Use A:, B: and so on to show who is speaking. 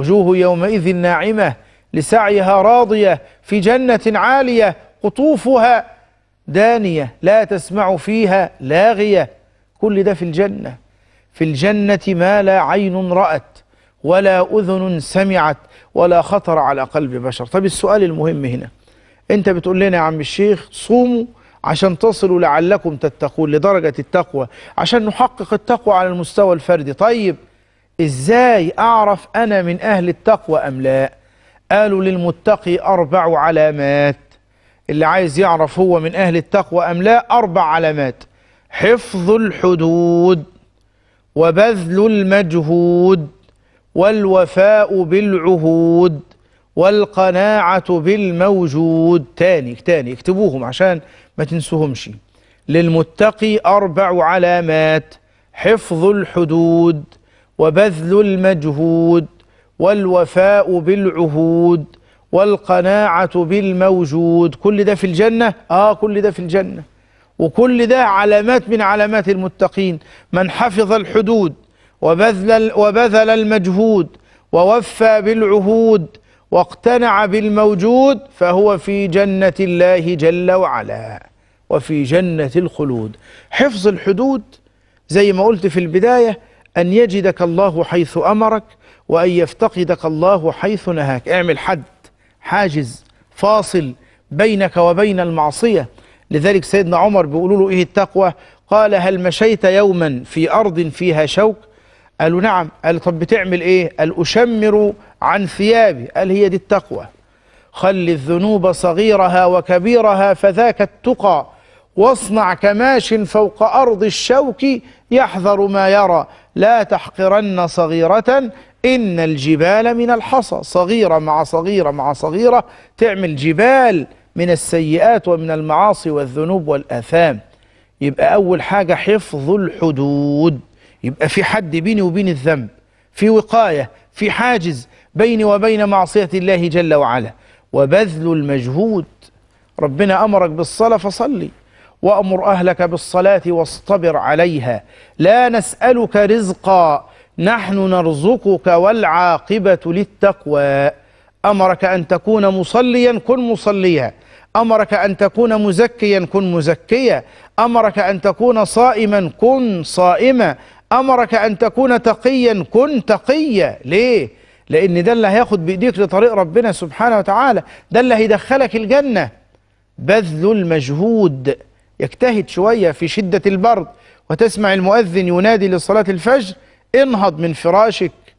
A: وجوه يومئذ ناعمة لسعيها راضية في جنة عالية قطوفها دانية لا تسمع فيها لاغية كل ده في الجنة في الجنة ما لا عين رأت ولا أذن سمعت ولا خطر على قلب بشر طب السؤال المهم هنا انت بتقول لنا يا عم الشيخ صوموا عشان تصلوا لعلكم تتقون لدرجة التقوى عشان نحقق التقوى على المستوى الفردي طيب ازاي اعرف انا من اهل التقوى ام لا قالوا للمتقي اربع علامات اللي عايز يعرف هو من اهل التقوى ام لا اربع علامات حفظ الحدود وبذل المجهود والوفاء بالعهود والقناعة بالموجود تاني تاني اكتبوهم عشان ما تنسوهمش للمتقي أربع علامات حفظ الحدود وبذل المجهود والوفاء بالعهود والقناعة بالموجود كل ده في الجنة آه كل ده في الجنة وكل ده علامات من علامات المتقين من حفظ الحدود وبذل, وبذل المجهود ووفى بالعهود واقتنع بالموجود فهو في جنة الله جل وعلا وفي جنة الخلود حفظ الحدود زي ما قلت في البداية أن يجدك الله حيث أمرك وأن يفتقدك الله حيث نهاك اعمل حد حاجز فاصل بينك وبين المعصية لذلك سيدنا عمر بيقولوا له إيه التقوى قال هل مشيت يوما في أرض فيها شوك قالوا نعم قال طب بتعمل إيه قال أشمر عن ثيابي قال هي دي التقوى خل الذنوب صغيرها وكبيرها فذاك التقى واصنع كماش فوق أرض الشوك يحذر ما يرى لا تحقرن صغيرة إن الجبال من الحصى صغيرة مع صغيرة مع صغيرة تعمل جبال من السيئات ومن المعاصي والذنوب والآثام يبقى أول حاجة حفظ الحدود يبقى في حد بيني وبين الذنب في وقاية في حاجز بيني وبين معصية الله جل وعلا وبذل المجهود ربنا أمرك بالصلاة فصلي وأمر أهلك بالصلاة واصطبر عليها لا نسألك رزقا نحن نرزقك والعاقبة للتقوى أمرك أن تكون مصليا كن مصليا أمرك أن تكون مزكيا كن مزكيا أمرك أن تكون صائما كن صائما أمرك أن تكون تقيا كن تقيا ليه؟ لأن ده اللي هياخد بإيديك لطريق ربنا سبحانه وتعالى ده اللي هيدخلك الجنة بذل المجهود يجتهد شوية في شدة البرد وتسمع المؤذن ينادي لصلاة الفجر انهض من فراشك